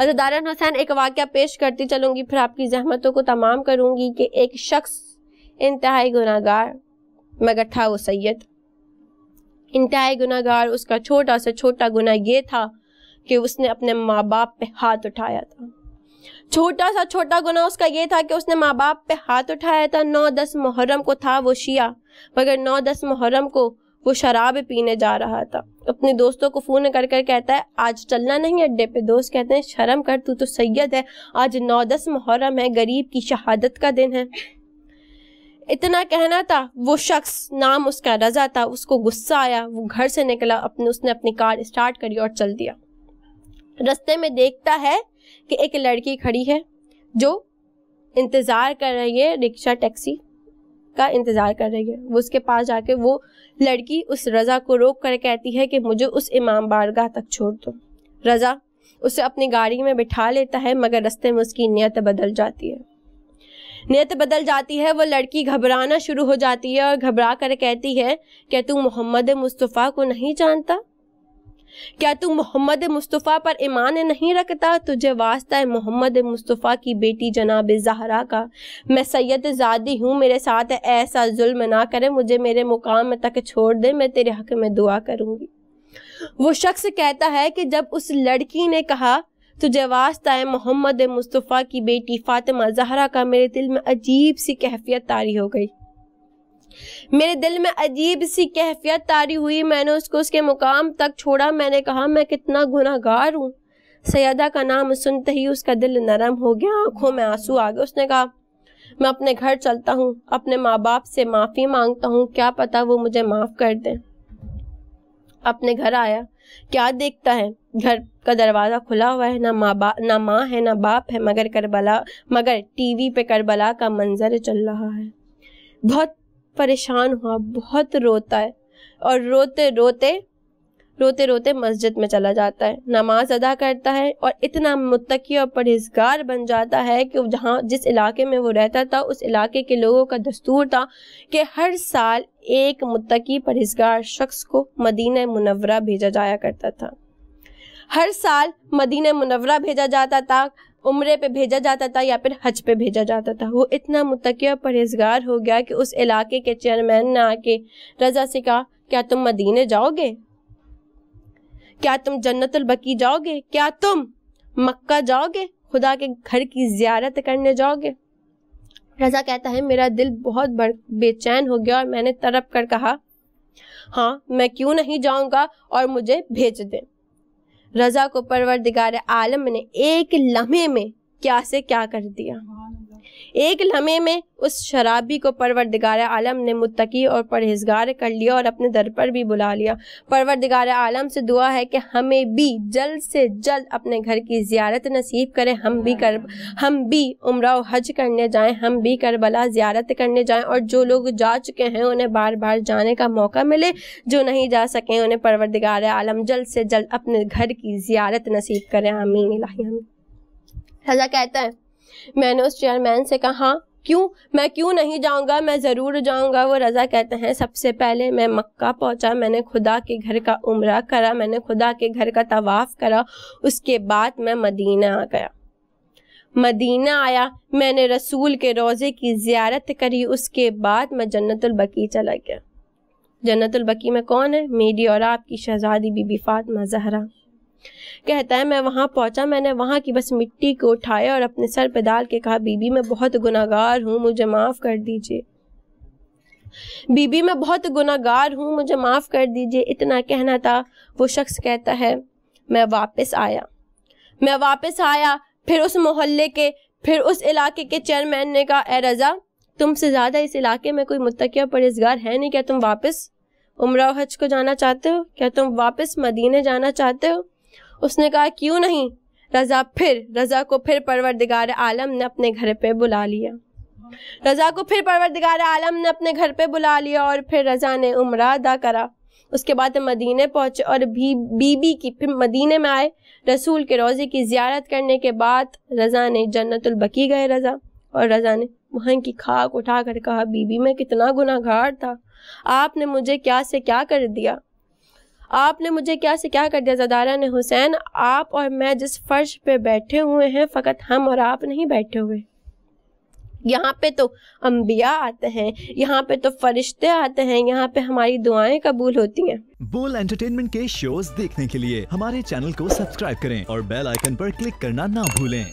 अच्छा दारा हुसैन एक वाक्य पेश करती चलूंगी फिर आपकी जहमतों को तमाम करूंगी कि एक शख्स इंतहाई गुनागार मगर था वो सैयद इंतहाई गुनागार उसका छोटा से छोटा गुना ये था कि उसने अपने माँ बाप पे हाथ उठाया था छोटा सा छोटा गुना उसका ये था कि उसने माँ बाप पे हाथ उठाया था नौ दस मुहर्रम को था वो शिया मगर नौ दस मुहर्रम को वो शराब पीने जा रहा था अपने दोस्तों को फ़ोन कर कर कहता है आज चलना नहीं अड्डे पे दोस्त कहते हैं शर्म कर तू तो सैयद है आज नौ दस मुहर्रम है गरीब की शहादत का दिन है इतना कहना था वो शख्स नाम उसका रजा था उसको गुस्सा आया वो घर से निकला अपने उसने अपनी कार स्टार्ट करी और चल दिया रस्ते में देखता है कि एक लड़की खड़ी है जो इंतज़ार कर रही है रिक्शा टैक्सी का इंतज़ार कर रही है वो उसके पास जाके वो लड़की उस रज़ा को रोक कर कहती है कि मुझे उस इमाम बारगाह तक छोड़ दो रज़ा उसे अपनी गाड़ी में बिठा लेता है मगर रस्ते में उसकी नीयत बदल जाती है नीयत बदल जाती है वो लड़की घबराना शुरू हो जाती है और घबरा कर कहती है क्या तू मोहम्मद मुस्तफ़ा को नहीं जानता क्या तू मोहम्मद मुस्तफ़ा पर ईमान नहीं रखता तुझे वास्ता है मोहम्मद मुस्तफ़ा की बेटी जनाब जहरा का मैं सैयद ज़ादी हूँ मेरे साथ ऐसा जुल्म ना करे मुझे मेरे मुकाम तक छोड़ दे मैं तेरे हक में दुआ करूँगी वो शख्स कहता है कि जब उस लड़की ने कहा तुझे वास्ता है मोहम्मद मुस्तफ़ा की बेटी फ़ातिमा जहरा का मेरे दिल में अजीब सी कैफियत तारी हो गई मेरे दिल में अजीब सी कैफियत तारी हुई मैंने उसको उसके मुकाम तक छोड़ा मैंने कहा मैं कितना गुनागार हूँ सैदा का नाम सुनते ही उसका दिल नरम हो गया आंखों में आंसू आ गए उसने कहा मैं अपने घर चलता हूँ अपने माँ बाप से माफ़ी मांगता हूँ क्या पता वो मुझे माफ़ कर दे अपने घर आया क्या देखता है घर का दरवाज़ा खुला हुआ है ना माँ बाप ना माँ है ना बाप है मगर करबला मगर टीवी पे करबला का मंजर चल रहा है बहुत परेशान हुआ बहुत रोता है और रोते रोते रोते रोते मस्जिद में चला जाता है नमाज अदा करता है और इतना मुतकी और परहेजगार बन जाता है कि जहाँ जिस इलाके में वो रहता था उस इलाके के लोगों का दस्तूर था कि हर साल एक मुतकी परहेजगार शख्स को मदीना मुनवरा भेजा जाया करता था हर साल मदीना मुनवरा भेजा जाता था उम्रे पे भेजा जाता था या फिर हज पे भेजा जाता था वो इतना मुतकिया परहेजगार हो गया कि उस इलाके के चेयरमैन ने आके रजा से कहा क्या तुम मदीने जाओगे क्या तुम जन्नतुल बकी जाओगे क्या तुम मक्का जाओगे खुदा के घर की जियारत करने जाओगे रजा कहता है मेरा दिल बहुत बड़ बेचैन हो गया और मैंने तड़प कर कहा हाँ मैं क्यों नहीं जाऊंगा और मुझे भेज दें रजा को परवरदिगार आलम ने एक लम्हे में क्या से क्या कर दिया एक लम्हे में उस शराबी को परवरदिगार आलम ने मुतकी और परहेजगार कर लिया और अपने दर पर भी बुला लिया परवरदिगार आलम से दुआ है कि हमें भी जल्द से जल्द अपने घर की ज़्यारत नसीब करें हम भी कर हम भी उम्र हज करने जाएं हम भी करबला ज़्यारत करने जाएं और जो लोग जा चुके हैं उन्हें बार बार जाने का मौका मिले जो नहीं जा सकें उन्हें परवरदिगार आलम जल्द से जल्द अपने घर की ज़्यारत नसीब करें आमीन इलाही आमीन कहता है मैंने उस चेयरमैन से कहा क्यों मैं क्यों नहीं जाऊंगा मैं ज़रूर जाऊंगा वो रज़ा कहते हैं सबसे पहले मैं मक्का पहुंचा मैंने खुदा के घर का उम्र करा मैंने खुदा के घर का तवाफ़ करा उसके बाद मैं मदीना आ गया मदीना आया मैंने रसूल के रोज़े की ज़्यारत करी उसके बाद मैं जन्नतुलबकी चला गया जन्नतुलबकी में कौन है मेरी और आपकी शहजादी बीबी फ़ातमा जहरा कहता है मैं वहाँ पहुँचा मैंने वहाँ की बस मिट्टी को उठाया और अपने सर पर डाल के कहा बीबी मैं बहुत गुनागार हूँ मुझे माफ़ कर दीजिए बीबी मैं बहुत गुनागार हूँ मुझे माफ़ कर दीजिए इतना कहना था वो शख्स कहता है मैं वापस आया मैं वापस आया फिर उस मोहल्ले के फिर उस इलाके के चेयरमैन ने कहा ए रज़ा तुमसे ज़्यादा इस इलाके में कोई मुतकिया परहेजगार है नहीं क्या तुम वापस उम्र हज को जाना चाहते हो क्या तुम वापस मदीने जाना चाहते हो उसने कहा क्यों नहीं रज़ा फिर रज़ा को फिर परवरदिगार आलम ने अपने घर पे बुला लिया रज़ा को फिर परवरदिगार आलम ने अपने घर पे बुला लिया और फिर रज़ा ने उम्र अदा करा उसके बाद मदीने पहुँचे और भी बीबी की फिर मदीने में आए रसूल के रोज़े की जियारत करने के बाद रज़ा ने बकी गए रज़ा और रज़ा ने वहां की खाक उठा कर कहा बीबी मैं कितना गुनाहगार था आपने मुझे क्या से क्या कर दिया आपने मुझे क्या से क्या कर दिया जदारा ने हुसैन आप और मैं जिस फर्श पे बैठे हुए हैं फ़कत हम और आप नहीं बैठे हुए यहाँ पे तो अम्बिया आते हैं यहाँ पे तो फरिश्ते आते हैं यहाँ पे हमारी दुआएं कबूल होती हैं बोल एंटरटेनमेंट के शोज देखने के लिए हमारे चैनल को सब्सक्राइब करें और बेल आइकन पर क्लिक करना ना भूलें